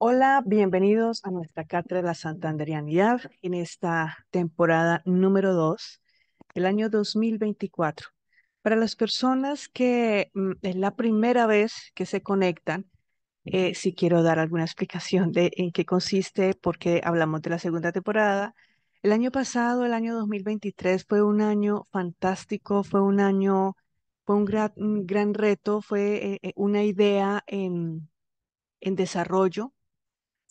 Hola, bienvenidos a nuestra cátedra de la Santanderianidad en esta temporada número 2, el año 2024. Para las personas que mm, es la primera vez que se conectan, eh, si quiero dar alguna explicación de en qué consiste, porque hablamos de la segunda temporada. El año pasado, el año 2023, fue un año fantástico, fue un año, fue un gran, reto, fue eh, eh, una idea en, en desarrollo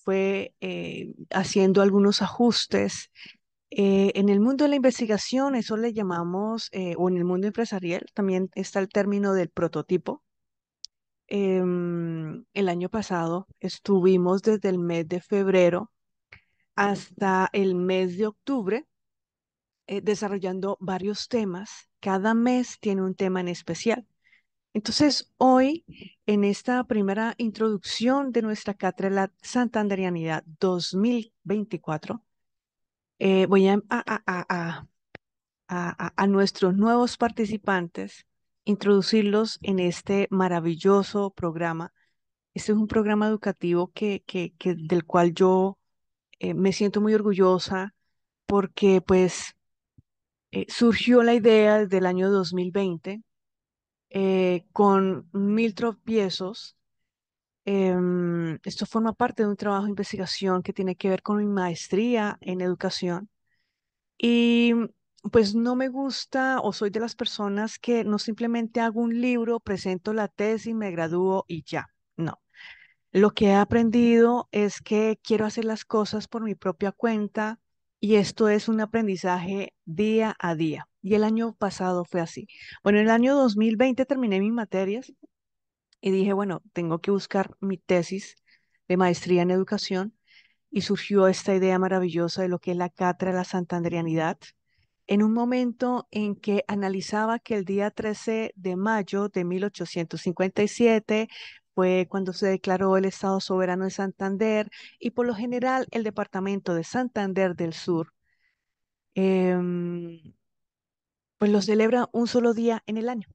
fue eh, haciendo algunos ajustes. Eh, en el mundo de la investigación, eso le llamamos, eh, o en el mundo empresarial, también está el término del prototipo. Em, el año pasado estuvimos desde el mes de febrero hasta el mes de octubre desarrollando varios temas. Cada mes tiene un tema en especial. Entonces, hoy, en esta primera introducción de nuestra cátedra La Santanderianidad 2024, eh, voy a, a, a, a nuestros nuevos participantes introducirlos en este maravilloso programa. Este es un programa educativo que, del cual yo eh, me siento muy orgullosa porque pues eh, surgió la idea desde el año 2020 eh, con mil tropiezos. Em, esto forma parte de un trabajo de investigación que tiene que ver con mi maestría en educación. Y pues no me gusta o soy de las personas que no simplemente hago un libro, presento la tesis, me gradúo y ya. No. Lo que he aprendido es que quiero hacer las cosas por mi propia cuenta y esto es un aprendizaje día a día. Y el año pasado fue así. Bueno, en el año 2020 terminé mis materias y dije, bueno, tengo que buscar mi tesis de maestría en educación y surgió esta idea maravillosa de lo que es la cátedra de la santandrianidad, en un momento en que analizaba que el día 13 de mayo de 1857 fue cuando se declaró el Estado soberano de Santander y por lo general el departamento de Santander del Sur em, pues lo celebra un solo día en el año.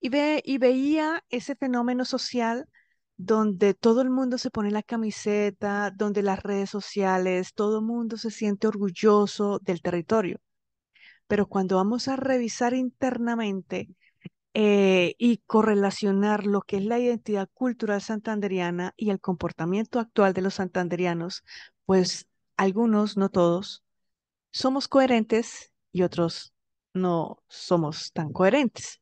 Y, ve, y veía ese fenómeno social donde todo el mundo se pone la camiseta, donde las redes sociales, todo el mundo se siente orgulloso del territorio. Pero cuando vamos a revisar internamente eh, y correlacionar lo que es la identidad cultural santanderiana y el comportamiento actual de los santanderianos, pues algunos, no todos, somos coherentes y otros no somos tan coherentes.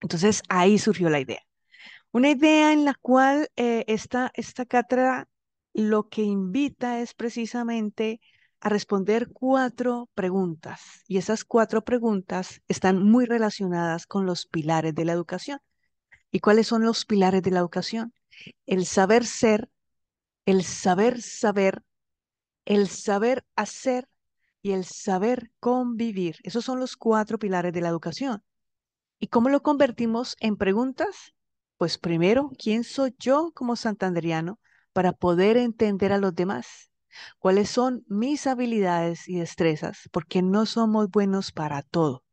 Entonces ahí surgió la idea. Una idea en la cual eh, esta, esta cátedra lo que invita es precisamente a responder cuatro preguntas. Y esas cuatro preguntas están muy relacionadas con los pilares de la educación. ¿Y cuáles son los pilares de la educación? El saber ser, el saber saber, el saber hacer y el saber convivir. Esos son los cuatro pilares de la educación. ¿Y cómo lo convertimos en preguntas? Pues primero, ¿quién soy yo como santanderiano para poder entender a los demás? ¿Cuáles son mis habilidades y destrezas? Porque no somos buenos para todo.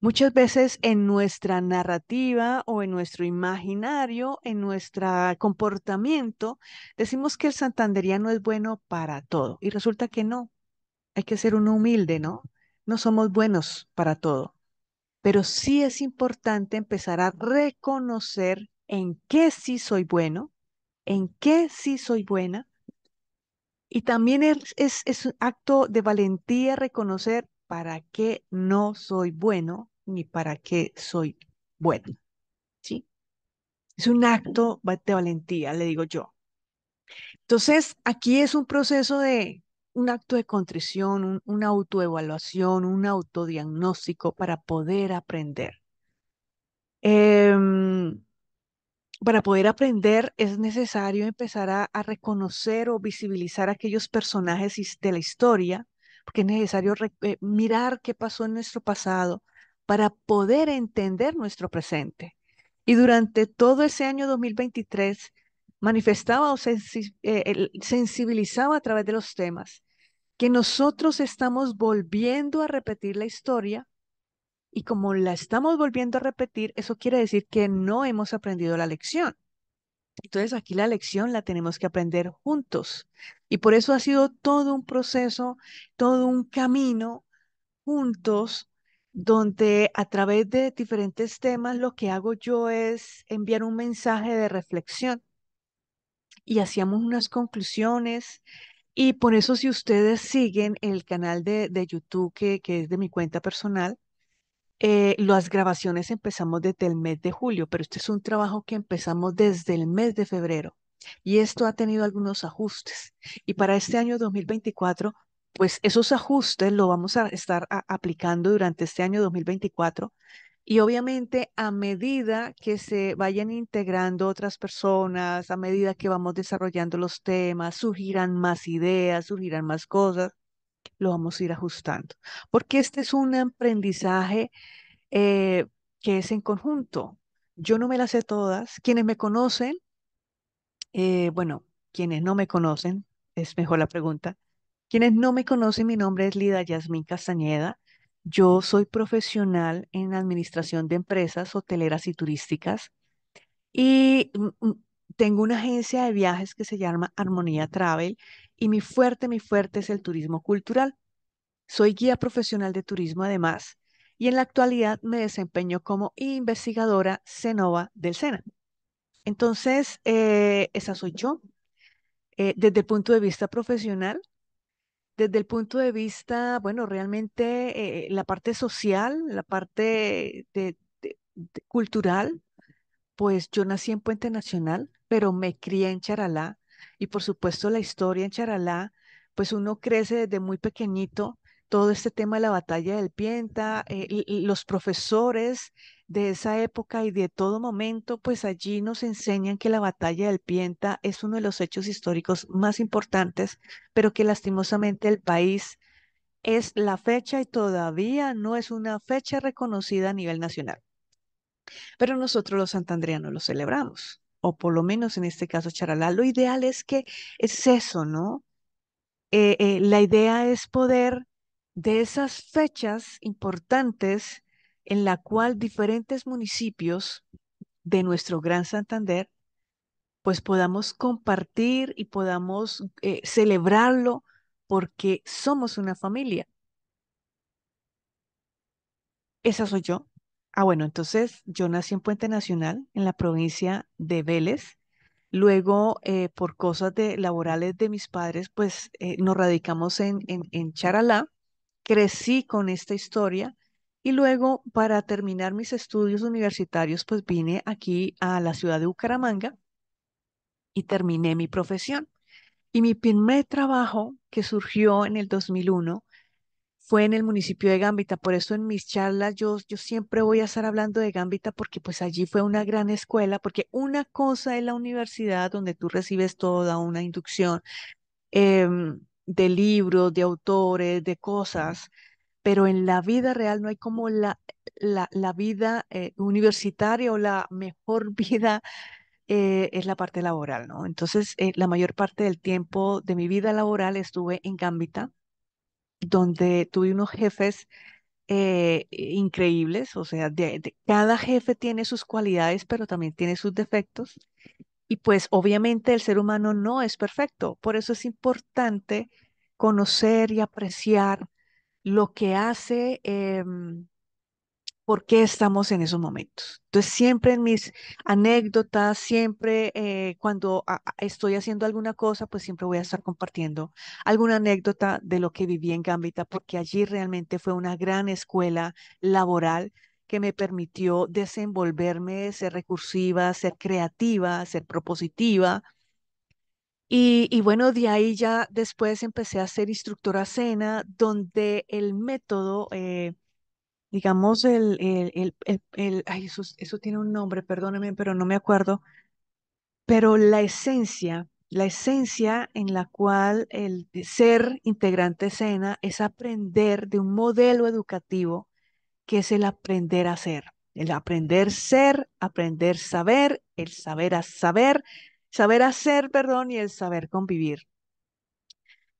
Muchas veces en nuestra narrativa o en nuestro imaginario, en nuestro comportamiento, decimos que el santanderiano es bueno para todo y resulta que no, hay que ser uno humilde, ¿no? No somos buenos para todo, pero sí es importante empezar a reconocer en qué sí soy bueno, en qué sí soy buena. Y también es, un acto de valentía reconocer para qué no soy bueno ni para qué soy buena. ¿Sí? Es un acto de valentía, le digo yo. Entonces, aquí es un proceso de un acto de contrición, una autoevaluación, un autodiagnóstico para poder aprender. Em, para poder aprender es necesario empezar a, reconocer o visibilizar aquellos personajes de la historia, porque es necesario eh, mirar qué pasó en nuestro pasado para poder entender nuestro presente. Y durante todo ese año 2023 manifestaba o eh, sensibilizaba a través de los temas que nosotros estamos volviendo a repetir la historia y como la estamos volviendo a repetir, eso quiere decir que no hemos aprendido la lección. Entonces aquí la lección la tenemos que aprender juntos. Y por eso ha sido todo un proceso, todo un camino juntos, donde a través de diferentes temas lo que hago yo es enviar un mensaje de reflexión. Y hacíamos unas conclusiones y por eso si ustedes siguen el canal de, de YouTube que, es de mi cuenta personal, eh, las grabaciones empezamos desde el mes de julio, pero este es un trabajo que empezamos desde el mes de febrero. Y esto ha tenido algunos ajustes. Y para este año 2024, pues esos ajustes lo vamos a estar aplicando durante este año 2024 y obviamente a medida que se vayan integrando otras personas, a medida que vamos desarrollando los temas, surgirán más ideas, surgirán más cosas, lo vamos a ir ajustando. Porque este es un aprendizaje eh, que es en conjunto. Yo no me las sé todas. Quienes me conocen, eh, bueno, quienes no me conocen, es mejor la pregunta. Quienes no me conocen, mi nombre es Lida Yasmín Castañeda. Yo soy profesional en administración de empresas hoteleras y turísticas y tengo una agencia de viajes que se llama Armonía Travel y mi fuerte, mi fuerte es el turismo cultural. Soy guía profesional de turismo además y en la actualidad me desempeño como investigadora CENOVA del SENA. Entonces, eh, esa soy yo. Eh, desde el punto de vista profesional, desde el punto de vista, bueno, realmente eh, la parte social, la parte de, cultural, pues yo nací en Puente Nacional, pero me crié en Charalá y por supuesto la historia en Charalá, pues uno crece desde muy pequeñito todo este tema de la batalla del Pienta, eh, los profesores de esa época y de todo momento, pues allí nos enseñan que la batalla del Pienta es uno de los hechos históricos más importantes, pero que lastimosamente el país es la fecha y todavía no es una fecha reconocida a nivel nacional. Pero nosotros los santandrianos lo celebramos, o por lo menos en este caso Charalá. Lo ideal es que es eso, ¿no? Eh, eh, la idea es poder de esas fechas importantes en la cual diferentes municipios de nuestro Gran Santander pues podamos compartir y podamos eh, celebrarlo porque somos una familia. Esa soy yo. Ah, bueno, entonces yo nací en Puente Nacional, en la provincia de Vélez. Luego, eh, por cosas de, laborales de mis padres, pues eh, nos radicamos en, en Charalá crecí con esta historia y luego para terminar mis estudios universitarios pues vine aquí a la ciudad de Bucaramanga y terminé mi profesión. Y mi primer trabajo que surgió en el 2001 fue en el municipio de Gambita. Por eso en mis charlas yo, yo siempre voy a estar hablando de Gambita porque pues allí fue una gran escuela, porque una cosa es la universidad donde tú recibes toda una inducción, em, de libros, de autores, de cosas, pero en la vida real no hay como la, la, la vida eh, universitaria o la mejor vida eh, es la parte laboral, ¿no? Entonces, eh, la mayor parte del tiempo de mi vida laboral estuve en Gambita, donde tuve unos jefes increíbles, o sea, cada jefe tiene sus cualidades, pero también tiene sus defectos. Y pues obviamente el ser humano no es perfecto, por eso es importante conocer y apreciar lo que hace, em, por qué estamos en esos momentos. Entonces, siempre en mis anécdotas, siempre eh, cuando estoy haciendo alguna cosa, pues siempre voy a estar compartiendo alguna anécdota de lo que viví en Gambita, porque allí realmente fue una gran escuela laboral que me permitió desenvolverme, ser recursiva, ser creativa, ser propositiva. Y, bueno, de ahí ya después empecé a ser instructora cena, donde el método, eh, digamos, el, el, el, eso, tiene un nombre, perdóneme, pero no me acuerdo, pero la esencia, la esencia en la cual el ser integrante cena es aprender de un modelo educativo que es el aprender a ser. El aprender ser, aprender saber, el saber a saber, saber hacer, perdón, y el saber convivir.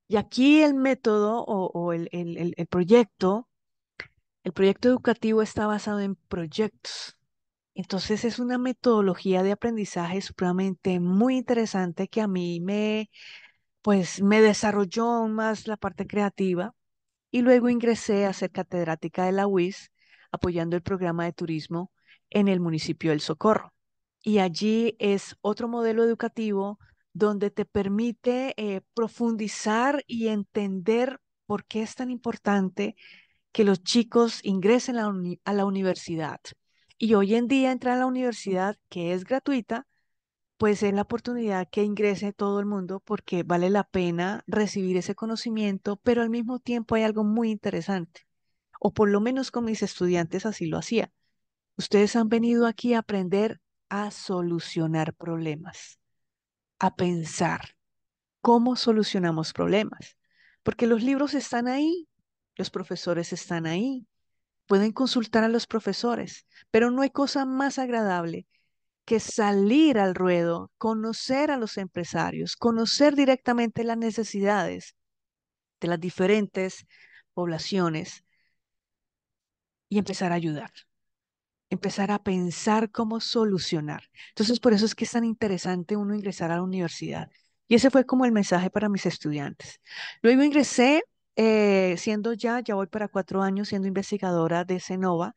Y aquí el método o, el, el, el proyecto, el proyecto educativo está basado en proyectos. Entonces es una metodología de aprendizaje supremamente muy interesante que a mí me, pues, me desarrolló más la parte creativa y luego ingresé a ser catedrática de la UIS apoyando el programa de turismo en el municipio del Socorro. Y allí es otro modelo educativo donde te permite eh, profundizar y entender por qué es tan importante que los chicos ingresen a la universidad. Y hoy en día entrar a la universidad, que es gratuita, pues es la oportunidad que ingrese todo el mundo porque vale la pena recibir ese conocimiento, pero al mismo tiempo hay algo muy interesante o por lo menos con mis estudiantes así lo hacía. Ustedes han venido aquí a aprender a solucionar problemas, a pensar cómo solucionamos problemas, porque los libros están ahí, los profesores están ahí, pueden consultar a los profesores, pero no hay cosa más agradable que salir al ruedo, conocer a los empresarios, conocer directamente las necesidades de las diferentes poblaciones y empezar a ayudar, empezar a pensar cómo solucionar. Entonces, por eso es que es tan interesante uno ingresar a la universidad. Y ese fue como el mensaje para mis estudiantes. Luego ingresé eh, siendo ya, ya voy para cuatro años siendo investigadora de CENOVA.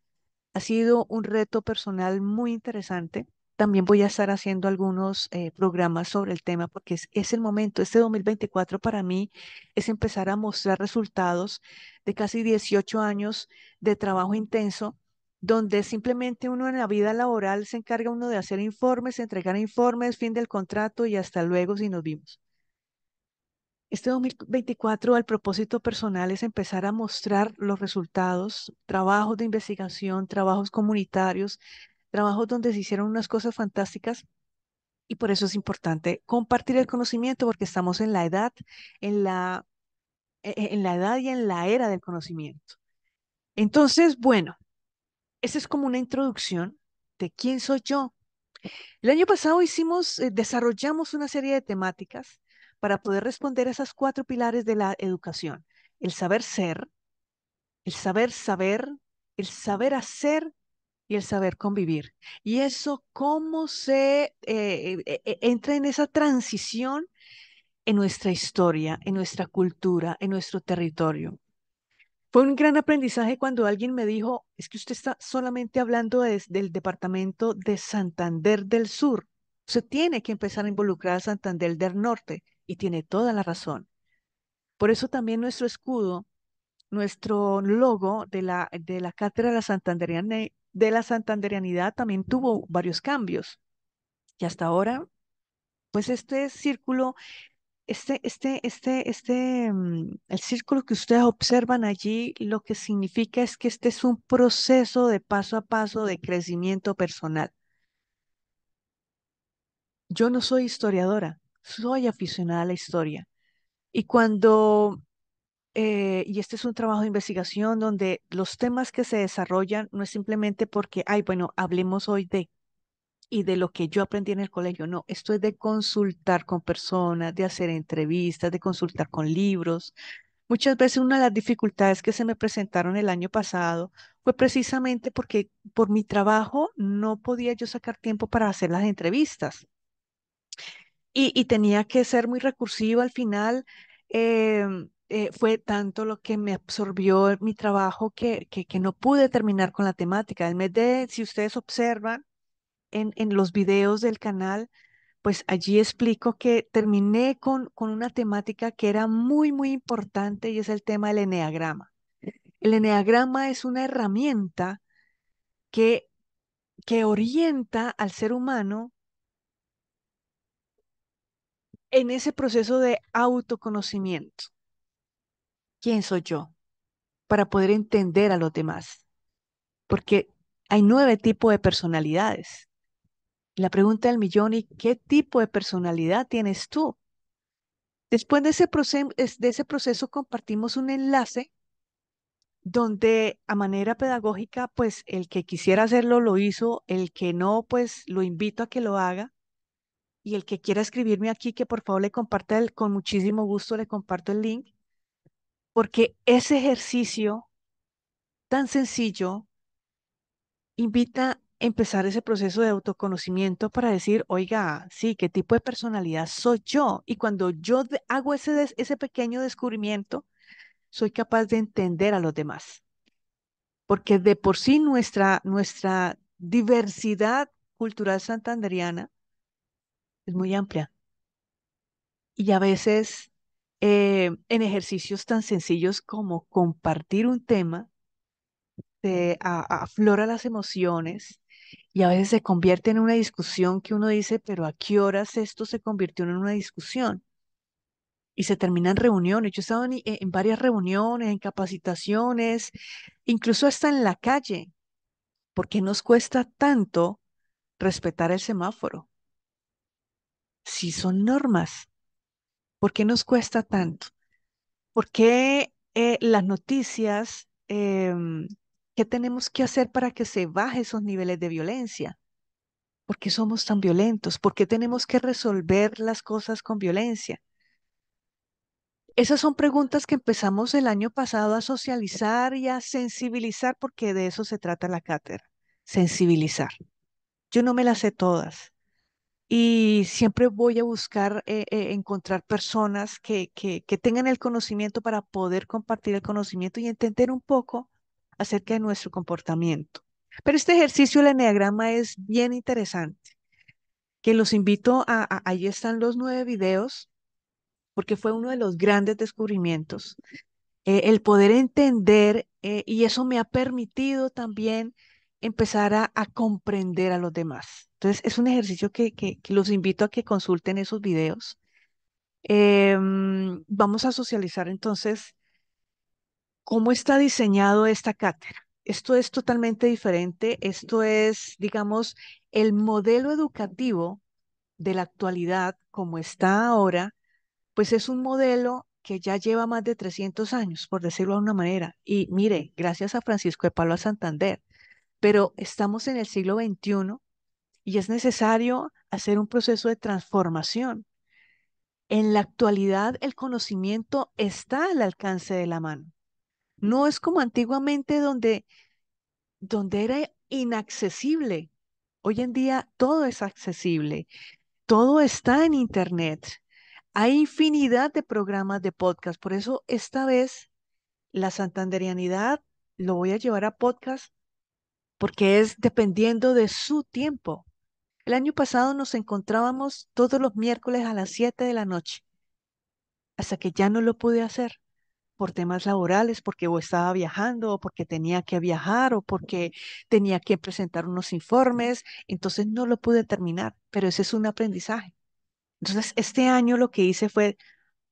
Ha sido un reto personal muy interesante. También voy a estar haciendo algunos eh, programas sobre el tema porque es, es el momento, este 2024 para mí es empezar a mostrar resultados de casi 18 años de trabajo intenso, donde simplemente uno en la vida laboral se encarga uno de hacer informes, entregar informes, fin del contrato y hasta luego si nos vimos. Este 2024, el propósito personal es empezar a mostrar los resultados, trabajos de investigación, trabajos comunitarios, trabajos donde se hicieron unas cosas fantásticas. Y por eso es importante compartir el conocimiento, porque estamos en la edad, en la e, e, en la edad y en la era del conocimiento. Entonces, bueno, esa es como una introducción de quién soy yo. El año pasado hicimos, eh, desarrollamos una serie de temáticas para poder responder a esas cuatro pilares de la educación. El saber ser, el saber saber, el saber hacer y el saber convivir. Y eso, cómo se eh, eh, entra en esa transición en nuestra historia, en nuestra cultura, en nuestro territorio. Fue un gran aprendizaje cuando alguien me dijo, es que usted está solamente hablando del departamento de Santander del Sur. Se tiene que empezar a involucrar a Santander del Norte y tiene toda la razón. Por eso también nuestro escudo, nuestro logo de la, de la Cátedra de la, de la Santanderianidad también tuvo varios cambios. Y hasta ahora, pues este círculo este, este, este, este, mm, el círculo que ustedes observan allí, lo que significa es que este es un proceso de paso a paso de crecimiento personal. Yo no soy historiadora, soy aficionada a la historia. Y cuando, eh, y este es un trabajo de investigación donde los temas que se desarrollan no es simplemente porque, ay, bueno, hablemos hoy de, y de lo que yo aprendí en el colegio. No, esto es de consultar con personas, de hacer entrevistas, de consultar con libros. Muchas veces una de las dificultades que se me presentaron el año pasado fue precisamente porque por mi trabajo no podía yo sacar tiempo para hacer las entrevistas. Y, tenía que ser muy recursivo al final. Em, eh, fue tanto lo que me absorbió mi trabajo que, que, no pude terminar con la temática. en vez de, si ustedes observan, en, los videos del canal, pues allí explico que terminé con, una temática que era muy, muy importante y es el tema del enneagrama El enneagrama es una herramienta que, que orienta al ser humano en ese proceso de autoconocimiento. ¿Quién soy yo? Para poder entender a los demás. Porque hay nueve tipos de personalidades. La pregunta del millón, ¿y qué tipo de personalidad tienes tú? Después de ese, proceso, compartimos un enlace donde a manera pedagógica, pues el que quisiera hacerlo lo hizo, el que no, pues lo invito a que lo haga. Y el que quiera escribirme aquí, que por favor le comparta, con muchísimo gusto le comparto el link, porque ese ejercicio tan sencillo invita empezar ese proceso de autoconocimiento para decir, oiga, sí, ¿qué tipo de personalidad soy yo? Y cuando yo hago ese, ese pequeño descubrimiento, soy capaz de entender a los demás. Porque de por sí nuestra, nuestra diversidad cultural santanderiana es muy amplia. Y a veces eh, en ejercicios tan sencillos como compartir un tema, se aflora las emociones y a veces se convierte en una discusión que uno dice, pero ¿a qué horas esto se convirtió en una discusión? Y se terminan reuniones. Yo he estado en, varias reuniones, en capacitaciones, incluso hasta en la calle. ¿Por qué nos cuesta tanto respetar el semáforo? Si son normas, ¿por qué nos cuesta tanto? ¿Por qué eh, las noticias em, ¿Qué tenemos que hacer para que se bajen esos niveles de violencia? ¿Por qué somos tan violentos? ¿Por qué tenemos que resolver las cosas con violencia? Esas son preguntas que empezamos el año pasado a socializar y a sensibilizar, porque de eso se trata la cátedra, sensibilizar. Yo no me las sé todas y siempre voy a buscar eh, eh, encontrar personas que, que tengan el conocimiento para poder compartir el conocimiento y entender un poco acerca de nuestro comportamiento. Pero este ejercicio del enneagrama es bien interesante, que los invito a, a ahí están los nueve videos, porque fue uno de los grandes descubrimientos. Eh, el poder entender, eh, y eso me ha permitido también empezar a, comprender a los demás. Entonces, es un ejercicio que, los invito a que consulten esos videos. Em, vamos a socializar entonces ¿Cómo está diseñado esta cátedra? Esto es totalmente diferente. Esto es, digamos, el modelo educativo de la actualidad como está ahora, pues es un modelo que ya lleva más de 300 años, por decirlo de una manera. Y mire, gracias a Francisco de Pablo a Santander, pero estamos en el siglo XXI y es necesario hacer un proceso de transformación. En la actualidad, el conocimiento está al alcance de la mano. No es como antiguamente donde, donde era inaccesible. Hoy en día todo es accesible. Todo está en Internet. Hay infinidad de programas de podcast. Por eso esta vez la santanderianidad lo voy a llevar a podcast porque es dependiendo de su tiempo. El año pasado nos encontrábamos todos los miércoles a las 7 de la noche, hasta que ya no lo pude hacer por temas laborales, porque estaba viajando, o porque tenía que viajar, o porque tenía que presentar unos informes, entonces no lo pude terminar, pero ese es un aprendizaje. Entonces, este año lo que hice fue,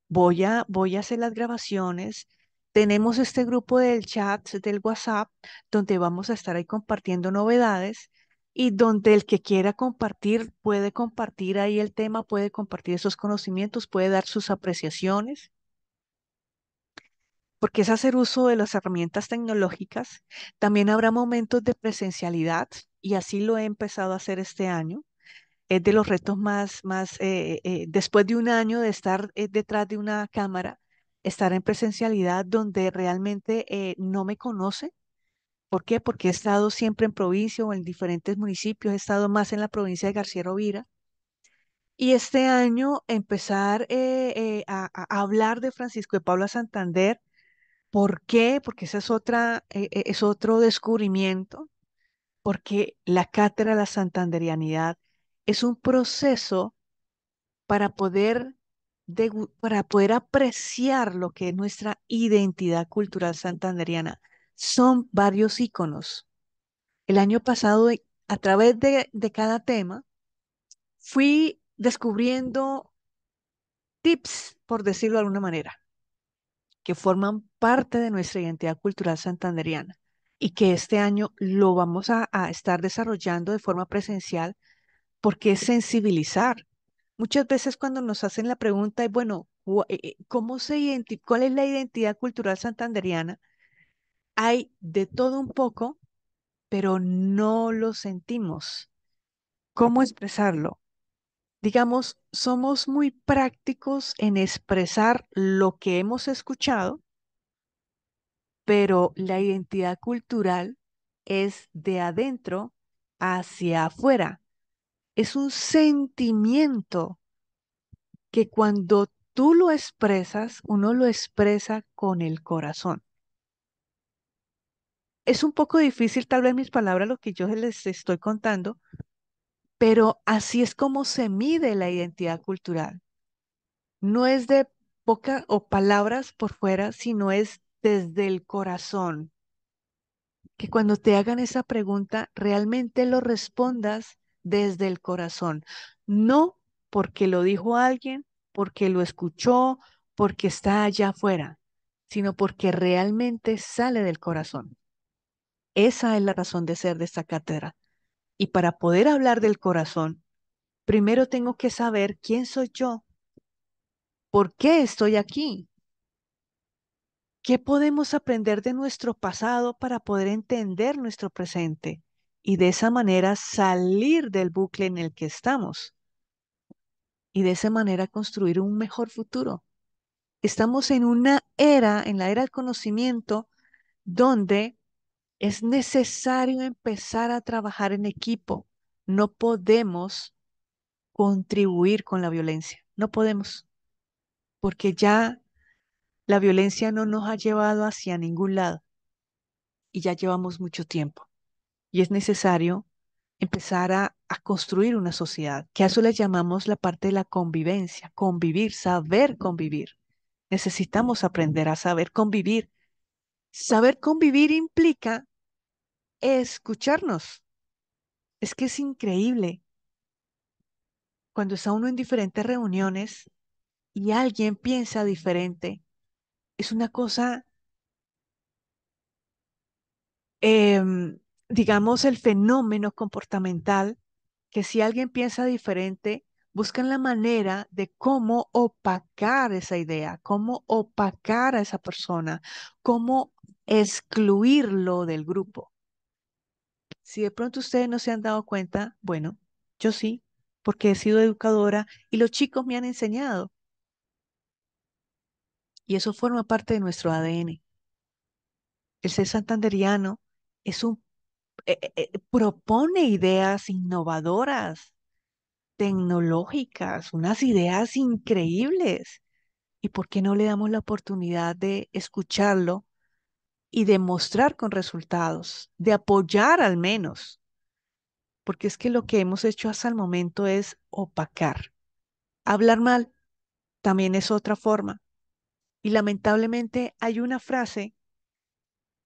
voy a, voy a hacer las grabaciones, tenemos este grupo del chat, del WhatsApp, donde vamos a estar ahí compartiendo novedades y donde el que quiera compartir puede compartir ahí el tema, puede compartir esos conocimientos, puede dar sus apreciaciones porque es hacer uso de las herramientas tecnológicas. También habrá momentos de presencialidad y así lo he empezado a hacer este año. Es de los retos más, más eh, eh, después de un año de estar eh, detrás de una cámara, estar en presencialidad donde realmente no me conoce. ¿Por qué? Porque he estado siempre en provincia o en diferentes municipios, he estado más en la provincia de García Rovira. Y este año empezar a, a hablar de Francisco de a Santander ¿Por qué? Porque ese es, eh, eh, es otro descubrimiento, porque la cátedra de la santanderianidad es un proceso para poder, para poder apreciar lo que es nuestra identidad cultural santanderiana. Son varios íconos. El año pasado, eh, a través de cada tema, fui descubriendo tips, por decirlo de alguna manera, que forman parte de nuestra identidad cultural santanderiana y que este año lo vamos a, estar desarrollando de forma presencial porque es sensibilizar. Muchas veces cuando nos hacen la pregunta, y bueno, eh, eh, ¿cómo se ¿cuál es la identidad cultural santanderiana? Hay de todo un poco, pero no lo sentimos. ¿Cómo expresarlo? digamos, somos muy prácticos en expresar lo que hemos escuchado, pero la identidad cultural es de adentro hacia afuera. Es un sentimiento que cuando tú lo expresas, uno lo expresa con el corazón. Es un poco difícil tal vez mis palabras lo que yo les estoy contando, pero así es como se mide la identidad cultural. No es de poca o palabras por fuera, sino es desde el corazón. Que cuando te hagan esa pregunta, realmente lo respondas desde el corazón. No porque lo dijo alguien, porque lo escuchó, porque está allá afuera, sino porque realmente sale del corazón. Esa es la razón de ser de esta cátedra. Y para poder hablar del corazón, primero tengo que saber quién soy yo, por qué estoy aquí, qué podemos aprender de nuestro pasado para poder entender nuestro presente y de esa manera salir del bucle en el que estamos y de esa manera construir un mejor futuro. Estamos en una era, en la era del conocimiento, donde es necesario empezar a trabajar en equipo. No podemos contribuir con la violencia. No podemos. Porque ya la violencia no nos ha llevado hacia ningún lado. Y ya llevamos mucho tiempo. Y es necesario empezar a, construir una sociedad, que a eso le llamamos la parte de la convivencia, convivir, saber convivir. Necesitamos aprender a saber convivir. Saber convivir implica escucharnos. Es que es increíble. Cuando está uno en diferentes reuniones y alguien piensa diferente, es una cosa, em, digamos, el fenómeno comportamental, que si alguien piensa diferente, buscan la manera de cómo opacar esa idea, cómo opacar a esa persona, cómo excluirlo del grupo. Si de pronto ustedes no se han dado cuenta, bueno, yo sí, porque he sido educadora y los chicos me han enseñado. Y eso forma parte de nuestro ADN. El ser santanderiano es un, eh, eh, eh, propone ideas innovadoras, tecnológicas, unas ideas increíbles. ¿Y por qué no le damos la oportunidad de escucharlo y demostrar con resultados, de apoyar al menos, porque es que lo que hemos hecho hasta el momento es opacar. Hablar mal también es otra forma. Y lamentablemente hay una frase,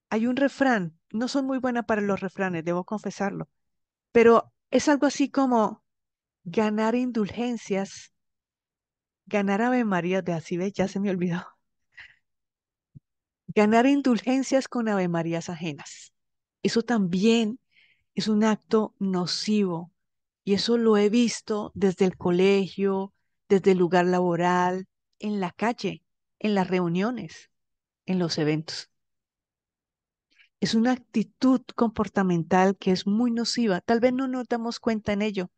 hay un refrán, no son muy buena para los refranes, debo confesarlo, pero es algo así como ganar indulgencias, ganar Ave María de así ve, ya se me olvidó ganar indulgencias con avemarías Marías ajenas. Eso también es un acto nocivo y eso lo he visto desde el colegio, desde el lugar laboral, en la calle, en las reuniones, en los eventos. Es una actitud comportamental que es muy nociva. Tal vez no nos damos cuenta en ello,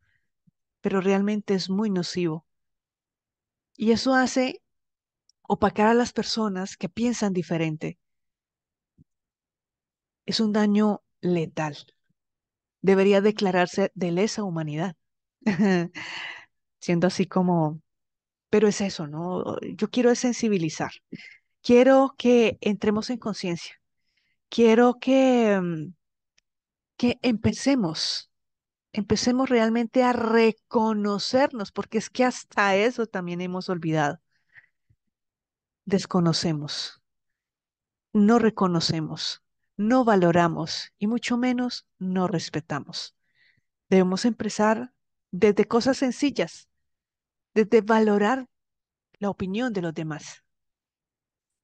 pero realmente es muy nocivo. Y eso hace opacar a las personas que piensan diferente. Es un daño letal. Debería declararse de lesa humanidad. Siendo así como, pero es eso, ¿no? Yo quiero sensibilizar. Quiero que entremos en conciencia. Quiero que, mm, que empecemos empecemos realmente a reconocernos, porque es que hasta eso también hemos olvidado desconocemos, no reconocemos, no valoramos y mucho menos no respetamos. Debemos empezar desde cosas sencillas, desde valorar la opinión de los demás.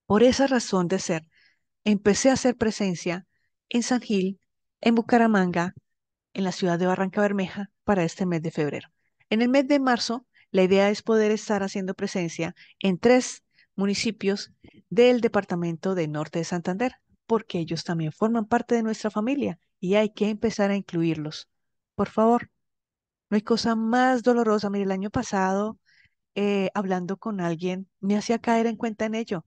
Por esa razón de ser, empecé a hacer presencia en San Gil, en Bucaramanga, en la ciudad de Barranca Bermeja para este mes de febrero. En el mes de marzo, la idea es poder estar haciendo presencia en tres municipios del departamento de norte de Santander, porque ellos también forman parte de nuestra familia y hay que empezar a incluirlos. Por favor, no hay cosa más dolorosa. Mire, el año pasado, eh, hablando con alguien, me hacía caer en cuenta en ello.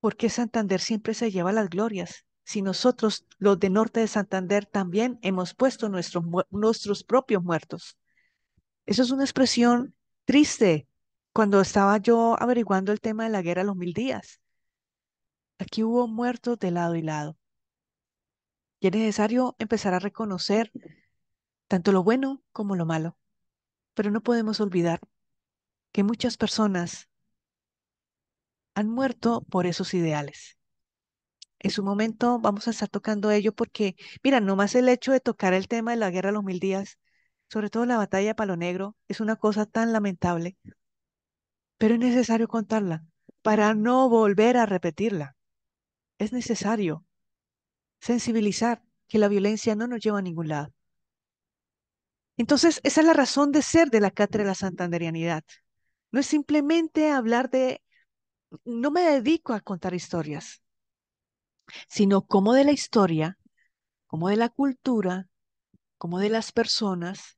Porque Santander siempre se lleva las glorias? Si nosotros, los de norte de Santander, también hemos puesto nuestros, nuestros propios muertos. Eso es una expresión triste, cuando estaba yo averiguando el tema de la guerra a los mil días. Aquí hubo muertos de lado y lado. Y es necesario empezar a reconocer tanto lo bueno como lo malo. Pero no podemos olvidar que muchas personas han muerto por esos ideales. En su momento vamos a estar tocando ello porque, mira, no más el hecho de tocar el tema de la guerra a los mil días, sobre todo la batalla de Palo Negro, es una cosa tan lamentable, pero es necesario contarla para no volver a repetirla. Es necesario sensibilizar que la violencia no nos lleva a ningún lado. Entonces, esa es la razón de ser de la Cátedra de la Santanderianidad. No es simplemente hablar de, no me dedico a contar historias, sino como de la historia, como de la cultura, como de las personas,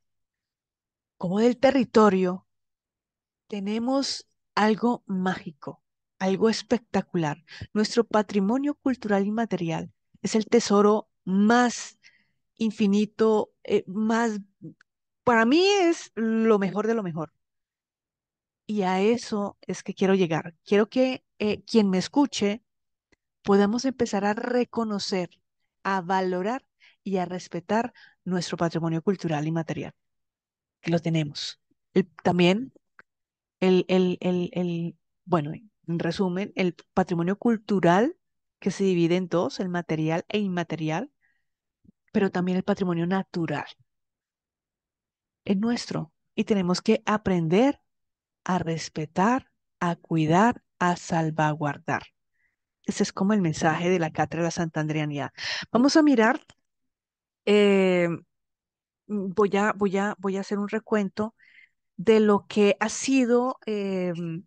como del territorio, tenemos algo mágico, algo espectacular. Nuestro patrimonio cultural y material es el tesoro más infinito, eh, más, para mí es lo mejor de lo mejor. Y a eso es que quiero llegar. Quiero que eh, quien me escuche podamos empezar a reconocer, a valorar y a respetar nuestro patrimonio cultural y material, que lo tenemos. también el, el, el, el, bueno, en resumen, el patrimonio cultural que se divide en dos, el material e inmaterial, pero también el patrimonio natural. Es nuestro y tenemos que aprender a respetar, a cuidar, a salvaguardar. Ese es como el mensaje de la Cátedra Santandrianidad. Vamos a mirar, eh, voy, a, voy, a, voy a hacer un recuento de lo que ha sido, em,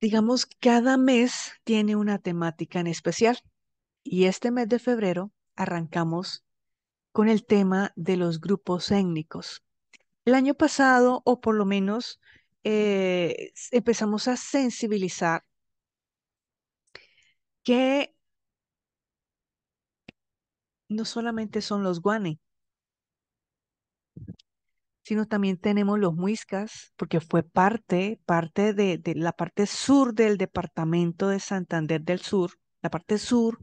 digamos, cada mes tiene una temática en especial. Y este mes de febrero arrancamos con el tema de los grupos étnicos. El año pasado, o por lo menos, eh, empezamos a sensibilizar que no solamente son los guane, sino también tenemos los muiscas, porque fue parte, parte de, la parte sur del departamento de Santander del Sur, la parte sur,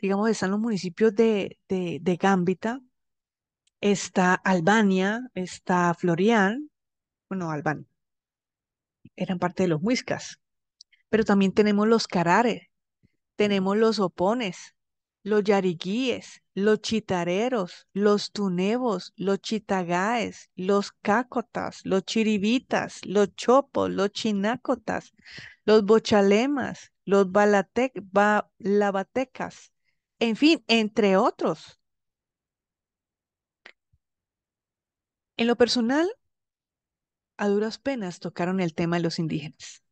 digamos, están los municipios de, de, de Gambita, está Albania, está Florian, bueno, Albania, eran parte de los muiscas, pero también tenemos los carares, tenemos los opones, los yariguíes, los chitareros, los tunebos, los chitagaes, los cacotas, los chiribitas, los chopos, los chinacotas, los bochalemas, los balatec, en fin, entre otros. En lo personal, a duras penas tocaron el tema de los indígenas.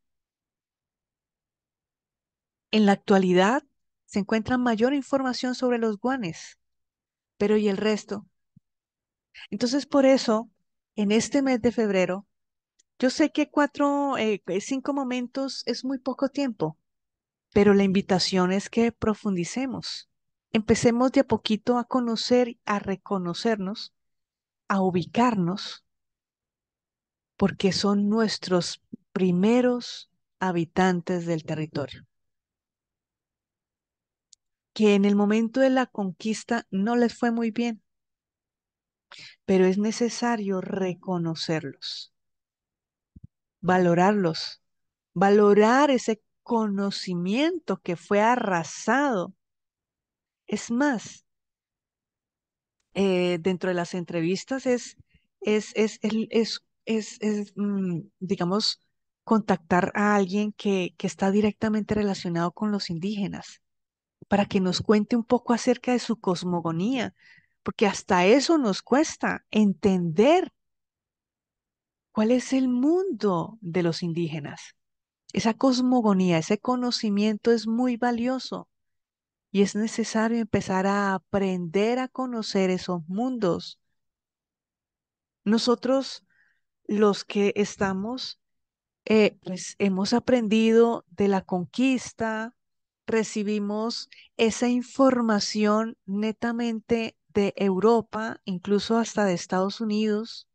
En la actualidad, se encuentra mayor información sobre los guanes. Pero ¿y el resto? Entonces, por eso, en este mes de febrero, yo sé que cuatro, eh, cinco momentos es muy poco tiempo, pero la invitación es que profundicemos. Empecemos de a poquito a conocer, a reconocernos, a ubicarnos, porque son nuestros primeros habitantes del territorio que en el momento de la conquista no les fue muy bien, pero es necesario reconocerlos, valorarlos, valorar ese conocimiento que fue arrasado. Es más, eh, dentro de las entrevistas es, es, es, es, es mm, digamos, contactar a alguien que, que está directamente relacionado con los indígenas para que nos cuente un poco acerca de su cosmogonía, porque hasta eso nos cuesta entender cuál es el mundo de los indígenas. Esa cosmogonía, ese conocimiento es muy valioso y es necesario empezar a aprender a conocer esos mundos. Nosotros, los que estamos, eh, pues, hemos aprendido de la conquista, recibimos esa información netamente de Europa, incluso hasta de Estados Unidos.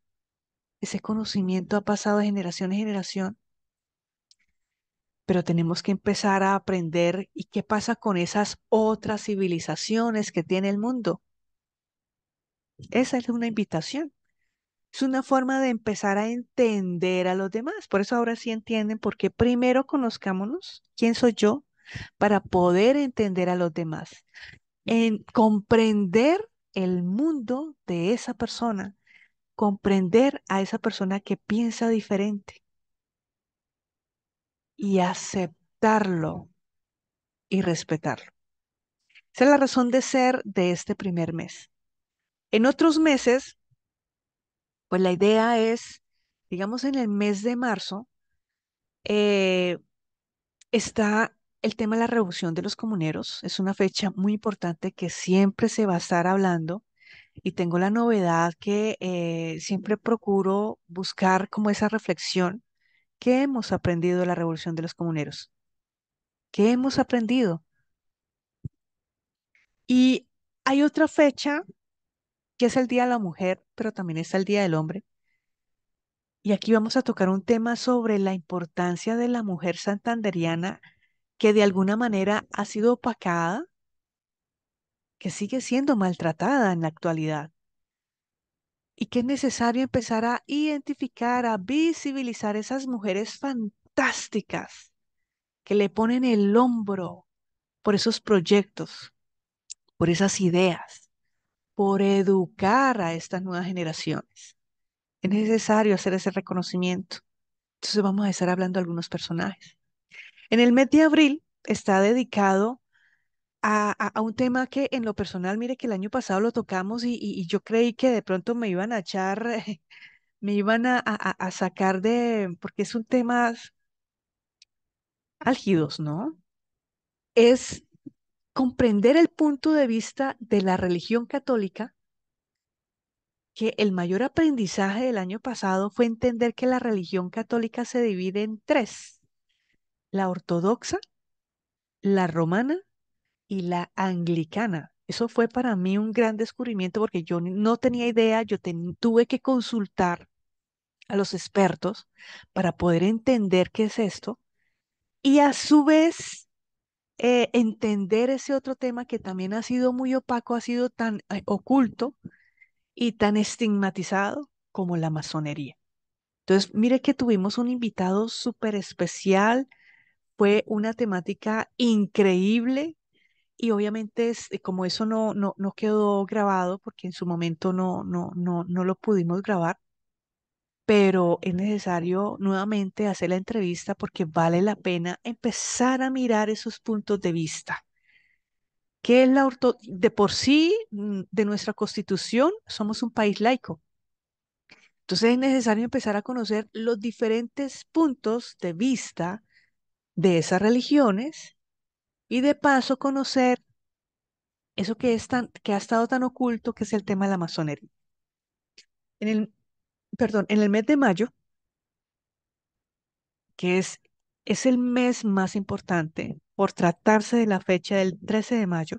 Ese conocimiento ha pasado de generación en generación. Pero tenemos que empezar a aprender y qué pasa con esas otras civilizaciones que tiene el mundo. Esa es una invitación. Es una forma de empezar a entender a los demás. Por eso ahora sí entienden por qué primero conozcámonos quién soy yo, para poder entender a los demás, en comprender el mundo de esa persona, comprender a esa persona que piensa diferente y aceptarlo y respetarlo. Esa es la razón de ser de este primer mes. En otros meses, pues la idea es, digamos en el mes de marzo, eh, está el tema de la revolución de los comuneros es una fecha muy importante que siempre se va a estar hablando y tengo la novedad que eh, siempre procuro buscar como esa reflexión ¿Qué hemos aprendido de la revolución de los comuneros? ¿Qué hemos aprendido? Y hay otra fecha que es el Día de la Mujer, pero también está el Día del Hombre. Y aquí vamos a tocar un tema sobre la importancia de la mujer santanderiana que de alguna manera ha sido opacada, que sigue siendo maltratada en la actualidad y que es necesario empezar a identificar, a visibilizar esas mujeres fantásticas que le ponen el hombro por esos proyectos, por esas ideas, por educar a estas nuevas generaciones. Es necesario hacer ese reconocimiento. Entonces vamos a estar hablando de algunos personajes. En el mes de abril está dedicado a, un tema que en lo personal, mire que el año pasado lo tocamos y, yo creí que de pronto me iban a echar, me iban a, a sacar de, porque es un tema álgidos, ¿no? Es comprender el punto de vista de la religión católica, que el mayor aprendizaje del año pasado fue entender que la religión católica se divide en tres la ortodoxa, la romana y la anglicana. Eso fue para mí un gran descubrimiento porque yo no tenía idea, yo tuve que consultar a los expertos para poder entender qué es esto y a su vez eh, entender ese otro tema que también ha sido muy opaco, ha sido tan eh, oculto y tan estigmatizado como la masonería. Entonces, mire que tuvimos un invitado súper especial, fue una temática increíble y obviamente eh, como eso no, no, no, quedó grabado porque en su momento no, no, no, no lo pudimos grabar, pero es necesario nuevamente hacer la entrevista porque vale la pena empezar a mirar esos puntos de vista. Que es la de por sí mm, de nuestra constitución? Somos un país laico. Entonces es necesario empezar a conocer los diferentes puntos de vista de esas religiones y de paso conocer eso que, es tan, que ha estado tan oculto, que es el tema de la masonería. En el, perdón, en el mes de mayo, que es, es el mes más importante por tratarse de la fecha del 13 de mayo,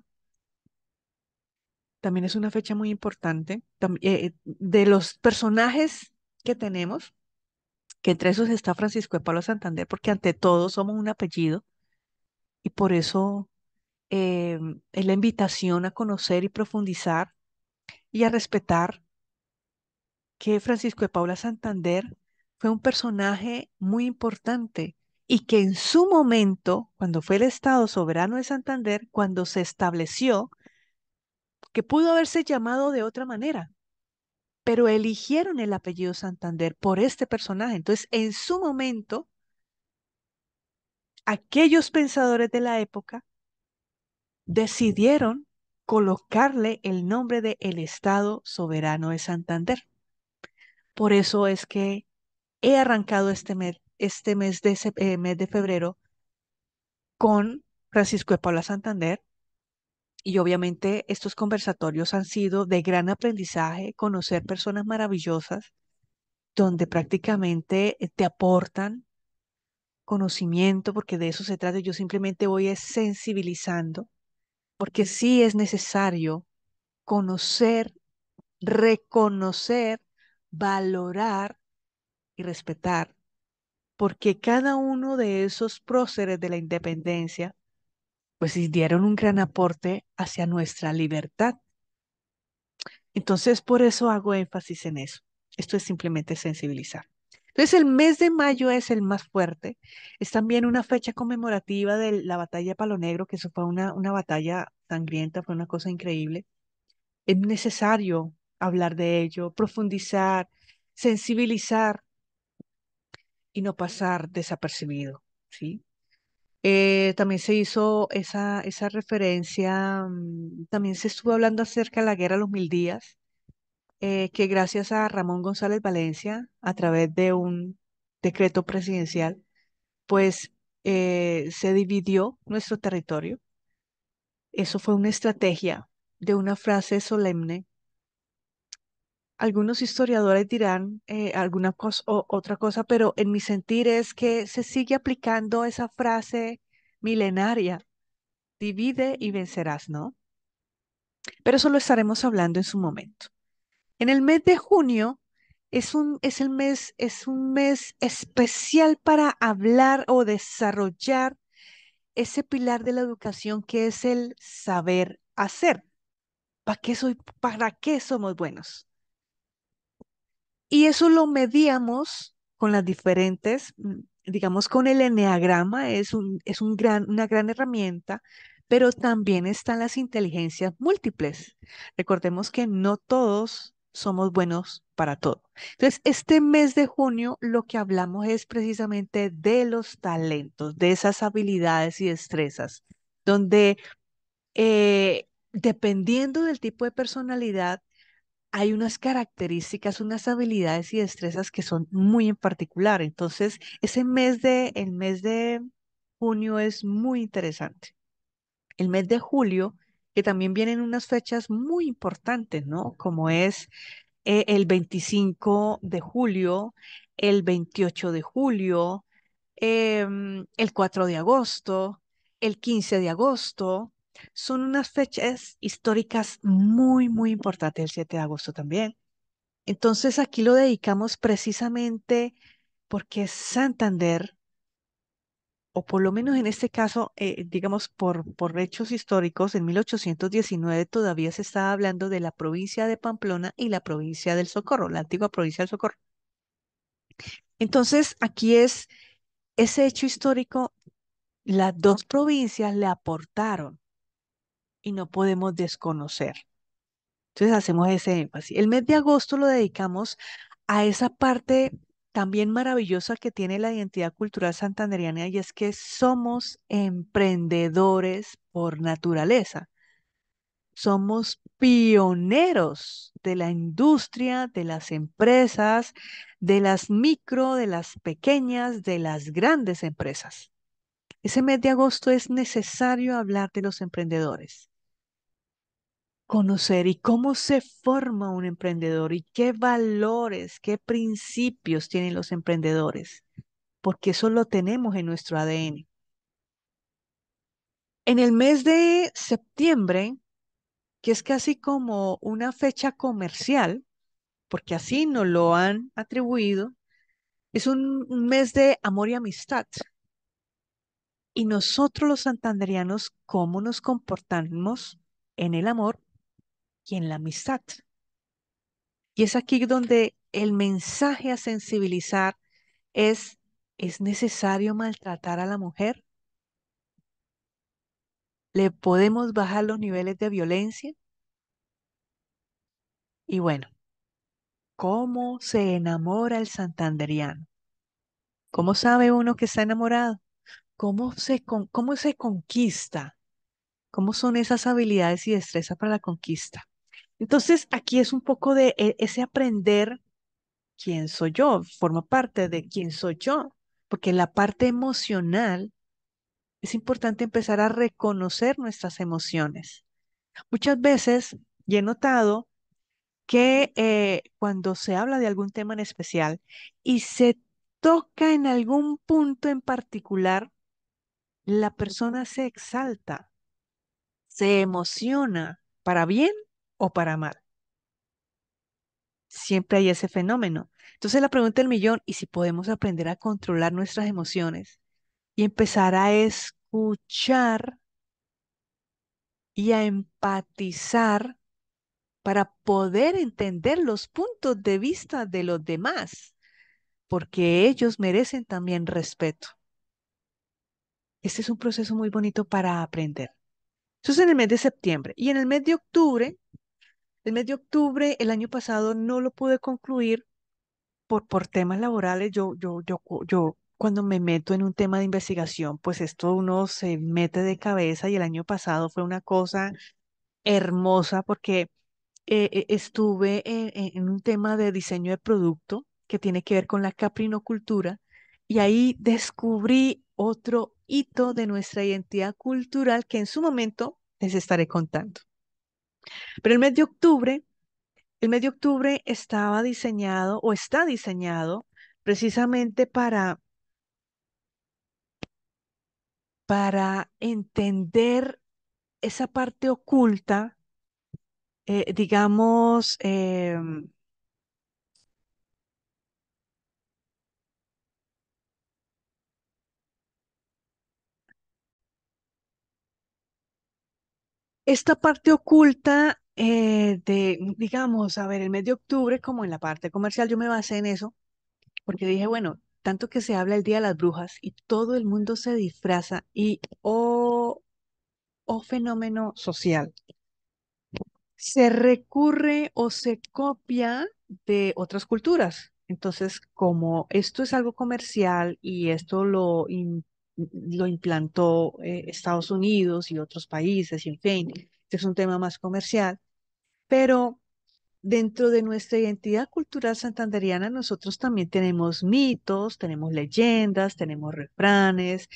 también es una fecha muy importante, eh, de los personajes que tenemos, que entre esos está Francisco de Paula Santander, porque ante todo somos un apellido y por eso em, es la invitación a conocer y profundizar y a respetar que Francisco de Paula Santander fue un personaje muy importante y que en su momento, cuando fue el Estado soberano de Santander, cuando se estableció, que pudo haberse llamado de otra manera, pero eligieron el apellido Santander por este personaje. Entonces, en su momento, aquellos pensadores de la época decidieron colocarle el nombre de el Estado Soberano de Santander. Por eso es que he arrancado este mes, este mes, de, eh, mes de febrero con Francisco de Paula Santander, y obviamente estos conversatorios han sido de gran aprendizaje, conocer personas maravillosas donde prácticamente eh, te aportan conocimiento, porque de eso se trata. Yo simplemente voy sensibilizando, porque sí es necesario conocer, reconocer, valorar y respetar, porque cada uno de esos próceres de la independencia pues dieron un gran aporte hacia nuestra libertad. Entonces, por eso hago énfasis en eso. Esto es simplemente sensibilizar. Entonces, el mes de mayo es el más fuerte. Es también una fecha conmemorativa de la batalla de Palo Negro, que eso fue una, una batalla sangrienta, fue una cosa increíble. Es necesario hablar de ello, profundizar, sensibilizar y no pasar desapercibido, ¿sí? Eh, también se hizo esa, referencia, mm, también se estuvo hablando acerca de la guerra de los mil días, eh, que gracias a Ramón González Valencia, a través de un decreto presidencial, pues eh, se dividió nuestro territorio. Eso fue una estrategia de una frase solemne algunos historiadores dirán eh, alguna cosa o otra cosa, pero en mi sentir es que se sigue aplicando esa frase milenaria, divide y vencerás, ¿no? Pero eso lo estaremos hablando en su momento. En el mes de junio es un, es el mes, es un mes especial para hablar o desarrollar ese pilar de la educación que es el saber hacer. ¿Para qué, soy, ¿Para qué somos buenos? Y eso lo medíamos con las diferentes, mm, digamos, con el enneagrama, es, un, es un gran, una gran herramienta, pero también están las inteligencias múltiples. Recordemos que no todos somos buenos para todo. Entonces, este mes de junio lo que hablamos es precisamente de los talentos, de esas habilidades y destrezas, donde eh, dependiendo del tipo de personalidad, hay unas características, unas habilidades y destrezas que son muy en particular. Entonces, ese mes de, el mes de junio es muy interesante. El mes de julio, que también vienen unas fechas muy importantes, ¿no? Como es eh, el 25 de julio, el 28 de julio, em, el 4 de agosto, el 15 de agosto, son unas fechas históricas muy, muy importantes, el 7 de agosto también. Entonces aquí lo dedicamos precisamente porque Santander, o por lo menos en este caso, eh, digamos por, por hechos históricos, en 1819 todavía se estaba hablando de la provincia de Pamplona y la provincia del Socorro, la antigua provincia del Socorro. Entonces aquí es ese hecho histórico, las dos provincias le aportaron y no podemos desconocer. Entonces hacemos ese énfasis. El mes de agosto lo dedicamos a esa parte también maravillosa que tiene la identidad cultural santanderiana y es que somos emprendedores por naturaleza. Somos pioneros de la industria, de las empresas, de las micro, de las pequeñas, de las grandes empresas. Ese mes de agosto es necesario hablar de los emprendedores conocer y cómo se forma un emprendedor y qué valores, qué principios tienen los emprendedores, porque eso lo tenemos en nuestro ADN. En el mes de septiembre, que es casi como una fecha comercial, porque así nos lo han atribuido, es un mes de amor y amistad. Y nosotros los santandereanos, ¿cómo nos comportamos en el amor y en la amistad. Y es aquí donde el mensaje a sensibilizar es, ¿es necesario maltratar a la mujer? ¿Le podemos bajar los niveles de violencia? Y bueno, ¿cómo se enamora el santanderiano? ¿Cómo sabe uno que está enamorado? ¿Cómo se, cómo se conquista? ¿Cómo son esas habilidades y destreza para la conquista? Entonces, aquí es un poco de e, ese aprender quién soy yo, forma parte de quién soy yo, porque la parte emocional es importante empezar a reconocer nuestras emociones. Muchas veces, y he notado que eh, cuando se habla de algún tema en especial y se toca en algún punto en particular, la persona se exalta, se emociona, para bien o para amar. Siempre hay ese fenómeno. Entonces la pregunta del millón, ¿y si podemos aprender a controlar nuestras emociones y empezar a escuchar y a empatizar para poder entender los puntos de vista de los demás? Porque ellos merecen también respeto. Este es un proceso muy bonito para aprender. Eso es en el mes de septiembre. Y en el mes de octubre el mes de octubre, el año pasado, no lo pude concluir por, por temas laborales. Yo, yo, yo, yo, cuando me meto en un tema de investigación, pues esto uno se mete de cabeza y el año pasado fue una cosa hermosa porque eh, e, estuve en un tema de diseño de producto que tiene que ver con la caprinocultura y ahí descubrí otro hito de nuestra identidad cultural que en su momento les estaré contando. Pero el mes de octubre, el mes de octubre estaba diseñado o está diseñado precisamente para, para entender esa parte oculta, eh, digamos, em, Esta parte oculta eh, de, digamos, a ver, el mes de octubre, como en la parte comercial, yo me basé en eso, porque dije, bueno, tanto que se habla el Día de las Brujas y todo el mundo se disfraza y, o oh, oh fenómeno social, se recurre o se copia de otras culturas. Entonces, como esto es algo comercial y esto lo lo implantó eh, Estados Unidos y otros países, y en fin, este es un tema más comercial, pero dentro de nuestra identidad cultural santanderiana nosotros también tenemos mitos, tenemos leyendas, tenemos refranes,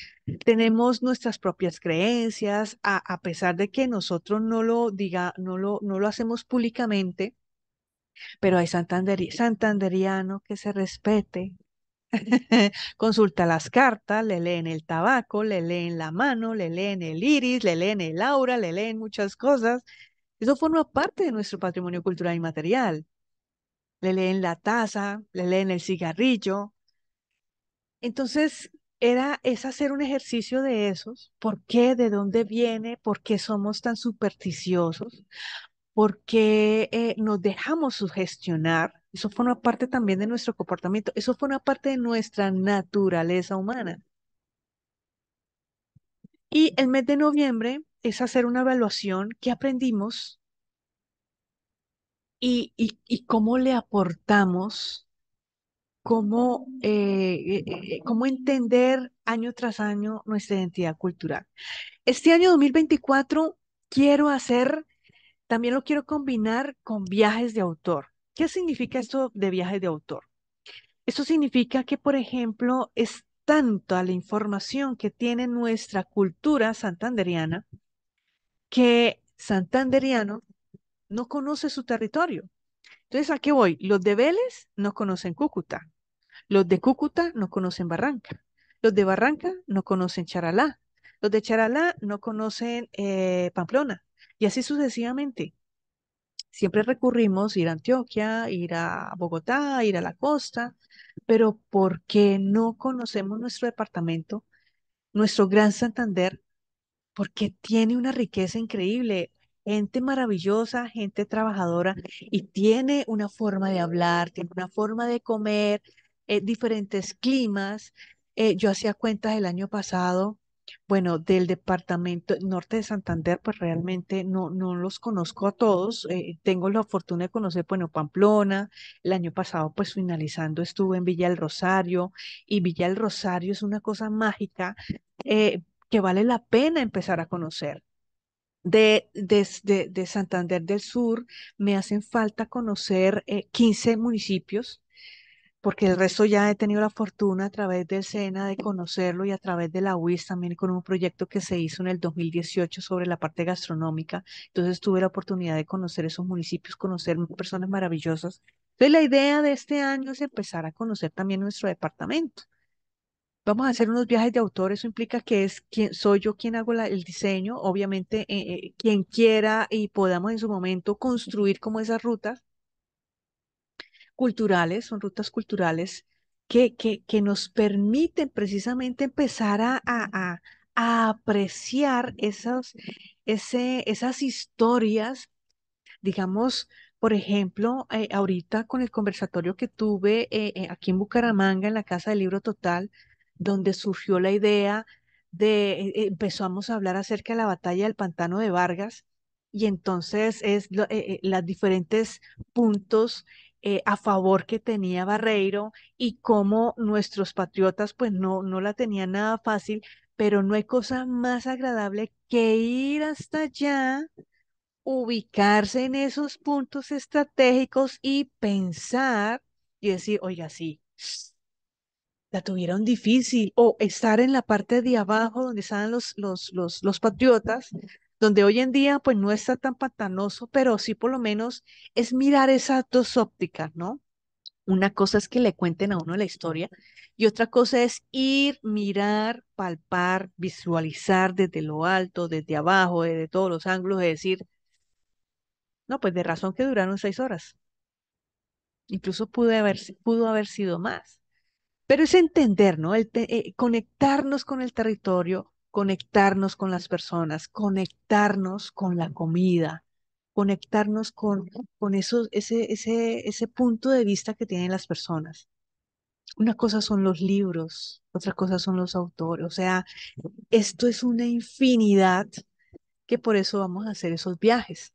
tenemos nuestras propias creencias, a, pesar de que nosotros no lo diga, no lo, no lo hacemos públicamente, pero hay santanderiano que se respete, consulta las cartas, le leen el tabaco, le leen la mano, le leen el iris, le leen el aura, le leen muchas cosas. Eso forma parte de nuestro patrimonio cultural inmaterial. Le leen la taza, le leen el cigarrillo. Entonces, era, es hacer un ejercicio de esos. ¿Por qué? ¿De dónde viene? ¿Por qué somos tan supersticiosos? porque eh, nos dejamos sugestionar. Eso fue una parte también de nuestro comportamiento, eso fue una parte de nuestra naturaleza humana. Y el mes de noviembre es hacer una evaluación, qué aprendimos y, cómo le aportamos, cómo, eh, eh, cómo entender año tras año nuestra identidad cultural. Este año 2024 quiero hacer también lo quiero combinar con viajes de autor. ¿Qué significa esto de viajes de autor? Esto significa que, por ejemplo, es tanta la información que tiene nuestra cultura santanderiana que santanderiano no conoce su territorio. Entonces, ¿a qué voy? Los de Vélez no conocen Cúcuta, los de Cúcuta no conocen Barranca, los de Barranca no conocen Charalá, los de Charalá no conocen eh, Pamplona, y así sucesivamente. Siempre recurrimos ir a Antioquia, ir a Bogotá, ir a la costa, pero porque no conocemos nuestro departamento, nuestro Gran Santander? Porque tiene una riqueza increíble, gente maravillosa, gente trabajadora y tiene una forma de hablar, tiene una forma de comer, eh, diferentes climas. Eh, yo hacía cuentas el año pasado bueno, del departamento norte de Santander, pues realmente no, no los conozco a todos. Eh, tengo la fortuna de conocer, bueno, Pamplona. El año pasado, pues finalizando, estuve en Villa del Rosario y Villa del Rosario es una cosa mágica eh, que vale la pena empezar a conocer. De, de, Santander del Sur me hacen falta conocer 15 eh, municipios porque el resto ya he tenido la fortuna a través del SENA de conocerlo y a través de la UIS también con un proyecto que se hizo en el 2018 sobre la parte gastronómica. Entonces tuve la oportunidad de conocer esos municipios, conocer personas maravillosas. Entonces la idea de este año es empezar a conocer también nuestro departamento. Vamos a hacer unos viajes de autor, eso implica que es quien, soy yo quien hago el diseño, obviamente eh, eh, quien quiera y podamos en su momento construir como esas rutas, culturales, son rutas culturales que, que, que nos permiten precisamente empezar a, apreciar esas, ese, esas historias, digamos, por ejemplo, eh, ahorita con el conversatorio que tuve eh, eh, aquí en Bucaramanga, en la Casa del Libro Total, donde surgió la idea de, empezamos a hablar acerca de la batalla del pantano de Vargas, y entonces es los diferentes puntos eh, a favor que tenía Barreiro y cómo nuestros patriotas pues no, no la tenían nada fácil, pero no hay cosa más agradable que ir hasta allá, ubicarse en esos puntos estratégicos y pensar y decir, oiga, sí, la tuvieron difícil, o estar en la parte de abajo donde estaban los, los, los, los patriotas, donde hoy en día pues no está tan pantanoso, pero sí por lo menos es mirar esas dos ópticas, ¿no? Una cosa es que le cuenten a uno la historia y otra cosa es ir, mirar, palpar, visualizar desde lo alto, desde abajo, desde todos los ángulos, es decir, no, pues de razón que duraron seis horas. Incluso pudo haber, pudo haber sido más. Pero es entender, ¿no? El eh, conectarnos con el territorio, conectarnos con las personas, conectarnos con la comida, conectarnos con, con ese, ese, ese punto de vista que tienen las personas. Una cosa son los libros, otra cosa son los autores, o sea, esto es una infinidad que por eso vamos a hacer esos viajes,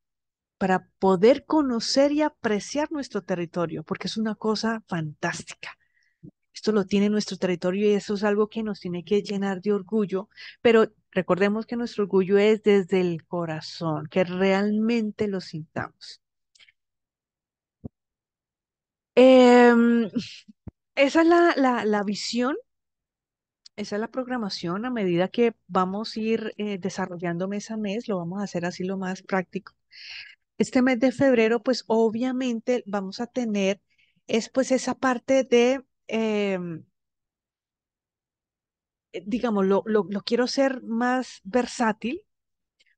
para poder conocer y apreciar nuestro territorio, porque es una cosa fantástica. Esto lo tiene nuestro territorio y eso es algo que nos tiene que llenar de orgullo, pero recordemos que nuestro orgullo es desde el corazón, que realmente lo sintamos. Em, esa es la, la, visión, esa es la programación. A medida que vamos a ir eh, desarrollando mes a mes, lo vamos a hacer así lo más práctico. Este mes de febrero, pues obviamente vamos a tener es pues esa parte de Em, eh, digamos, lo, quiero ser más versátil,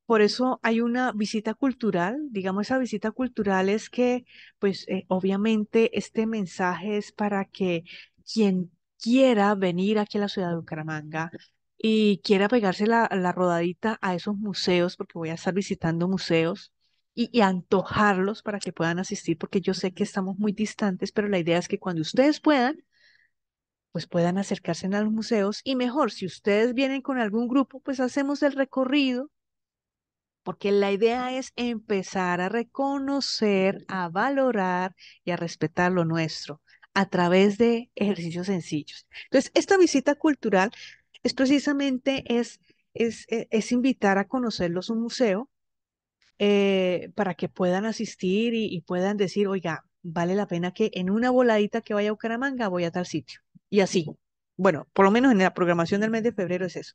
por eso hay una visita cultural, digamos, esa visita cultural es que, pues eh, obviamente este mensaje es para que quien quiera venir aquí a la ciudad de Bucaramanga y quiera pegarse la, la rodadita a esos museos, porque voy a estar visitando museos, y, antojarlos para que puedan asistir, porque yo sé que estamos muy distantes, pero la idea es que cuando ustedes puedan, pues puedan acercarse a los museos y mejor, si ustedes vienen con algún grupo, pues hacemos el recorrido, porque la idea es empezar a reconocer, a valorar y a respetar lo nuestro a través de ejercicios sencillos. Entonces, esta visita cultural es precisamente es, es, e, es invitar a conocerlos un museo eh, para que puedan asistir y, y puedan decir, oiga, vale la pena que en una voladita que vaya a Bucaramanga voy a tal sitio y así. Bueno, por lo menos en la programación del mes de febrero es eso.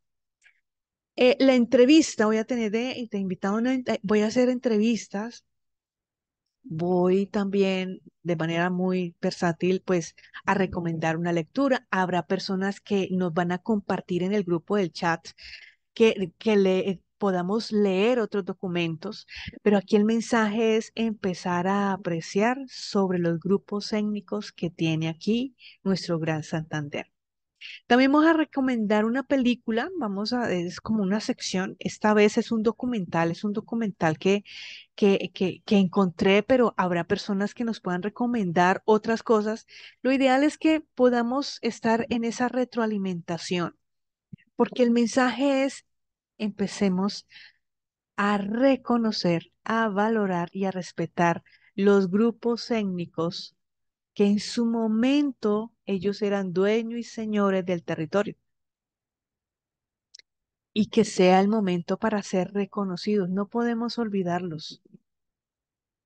Eh, la entrevista, voy a tener de, he eh, invitado, eh, voy a hacer entrevistas, voy también de manera muy versátil, pues a recomendar una lectura. Habrá personas que nos van a compartir en el grupo del chat que, que le, podamos leer otros documentos, pero aquí el mensaje es empezar a apreciar sobre los grupos étnicos que tiene aquí nuestro Gran Santander. También vamos a recomendar una película, vamos a, es como una sección, esta vez es un documental, es un documental que, que, que encontré, pero habrá personas que nos puedan recomendar otras cosas. Lo ideal es que podamos estar en esa retroalimentación, porque el mensaje es empecemos a reconocer, a valorar y a respetar los grupos étnicos que en su momento ellos eran dueños y señores del territorio. Y que sea el momento para ser reconocidos. No podemos olvidarlos.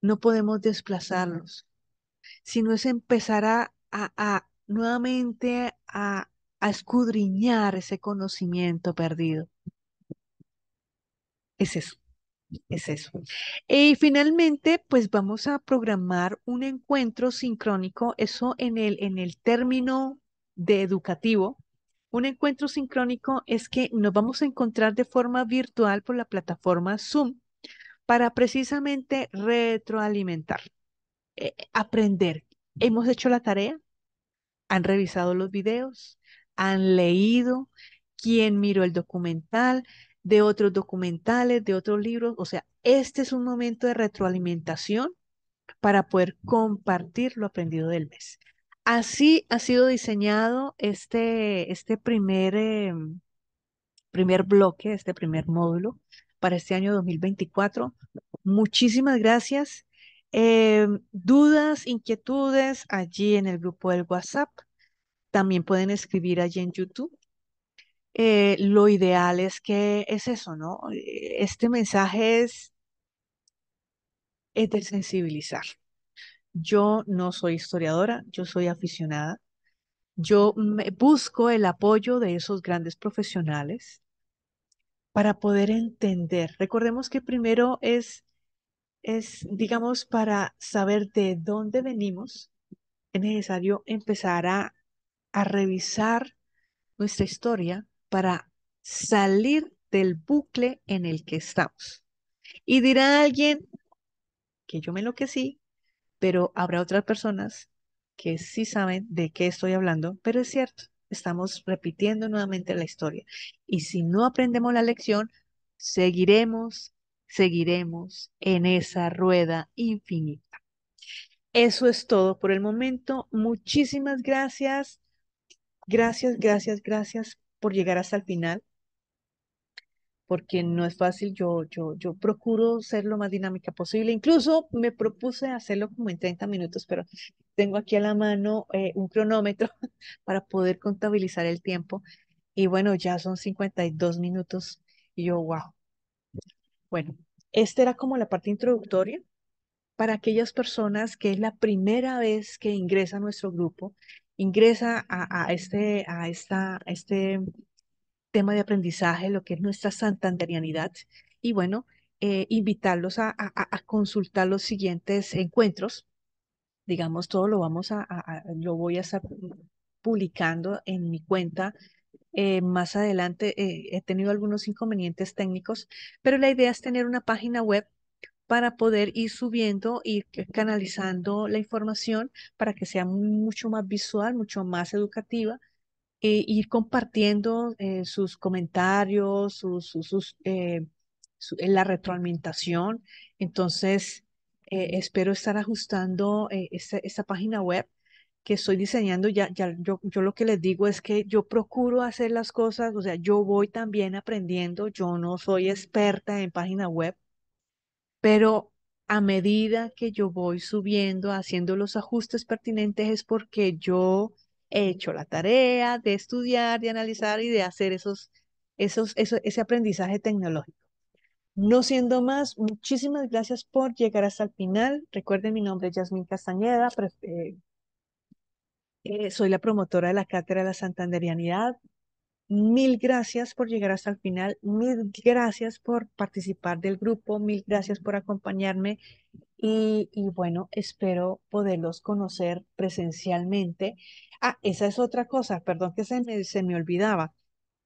No podemos desplazarlos. Sino es empezar a, nuevamente a escudriñar ese conocimiento perdido es eso. Es eso. Y finalmente, pues vamos a programar un encuentro sincrónico, eso en el, en el término de educativo. Un encuentro sincrónico es que nos vamos a encontrar de forma virtual por la plataforma Zoom para precisamente retroalimentar, eh, aprender. Hemos hecho la tarea, han revisado los videos, han leído, quién miró el documental, de otros documentales, de otros libros. O sea, este es un momento de retroalimentación para poder compartir lo aprendido del mes. Así ha sido diseñado este, este primer, eh, primer bloque, este primer módulo para este año 2024. Muchísimas gracias. Eh, dudas, inquietudes allí en el grupo del WhatsApp. También pueden escribir allí en YouTube eh, lo ideal es que es eso, ¿no? Eh, este mensaje es, es de sensibilizar. Yo no soy historiadora, yo soy aficionada. Yo busco el apoyo de esos grandes profesionales para poder entender. Recordemos que primero es, es, digamos, para saber de dónde venimos, es necesario empezar a revisar nuestra historia, para salir del bucle en el que estamos. Y dirá alguien que yo me enloquecí, pero habrá otras personas que sí saben de qué estoy hablando, pero es cierto, estamos repitiendo nuevamente la historia. Y si no aprendemos la lección, seguiremos, seguiremos en esa rueda infinita. Eso es todo por el momento. Muchísimas gracias. Gracias, gracias, gracias por llegar hasta el final, porque no es fácil, yo, yo, yo procuro ser lo más dinámica posible, incluso me propuse hacerlo como en 30 minutos, pero tengo aquí a la mano eh, un cronómetro para poder contabilizar el tiempo y bueno, ya son 52 minutos y yo, wow. Bueno, esta era como la parte introductoria para aquellas personas que es la primera vez que ingresa a nuestro grupo ingresa a, este, a, esta, este tema de aprendizaje, lo que es nuestra santanderianidad, y bueno, eh, invitarlos a, a, consultar los siguientes encuentros. Digamos, todo lo vamos a, lo voy a estar publicando en mi cuenta eh, más adelante eh, he tenido algunos inconvenientes técnicos, pero la idea es tener una página web para poder ir subiendo y canalizando la información para que sea mucho más visual, mucho más educativa, e ir compartiendo eh, sus comentarios, sus, eh, sus, eh, la retroalimentación. Entonces, espero estar ajustando esta, esta página web que estoy diseñando, ya, ya yo, yo, lo que les digo es que yo procuro hacer las cosas, o sea, yo voy también aprendiendo, yo no soy experta en página web, pero a medida que yo voy subiendo, haciendo los ajustes pertinentes, es porque yo he hecho la tarea de estudiar, de analizar y de hacer esos, esos, ese aprendizaje tecnológico. No siendo más, muchísimas gracias por llegar hasta el final. Recuerden, mi nombre es Yasmín Castañeda. Eh, eh, soy la promotora de la Cátedra de la Santanderianidad. Mil gracias por llegar hasta el final, mil gracias por participar del grupo, mil gracias por acompañarme y, bueno, espero poderlos conocer presencialmente. Ah, esa es otra cosa, perdón que se me, se me olvidaba.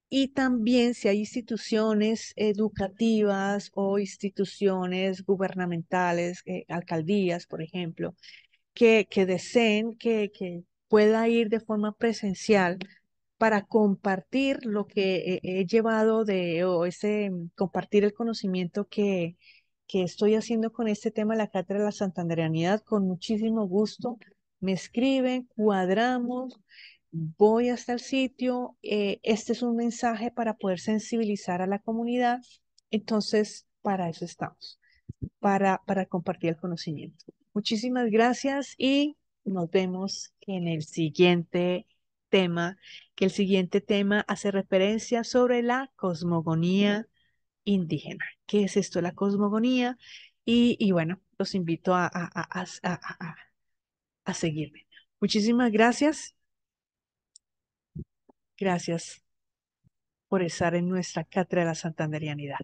Y también si hay instituciones educativas o instituciones gubernamentales, eh, alcaldías, por ejemplo, que, que deseen que, que pueda ir de forma presencial para compartir lo que he, llevado de, o ese, mm, compartir el conocimiento que, que estoy haciendo con este tema la Cátedra de la Santandereanidad, con muchísimo gusto. Me escriben, cuadramos, voy hasta el este sitio. Eh, este es un mensaje para poder sensibilizar a la comunidad. Entonces, para eso estamos, para, para compartir el conocimiento. Muchísimas gracias y nos vemos en el siguiente tema, que el siguiente tema hace referencia sobre la cosmogonía indígena. ¿Qué es esto, la cosmogonía? Y, bueno, los invito a, a, a seguirme. Muchísimas gracias. Gracias por estar en nuestra Cátedra de la Santanderianidad.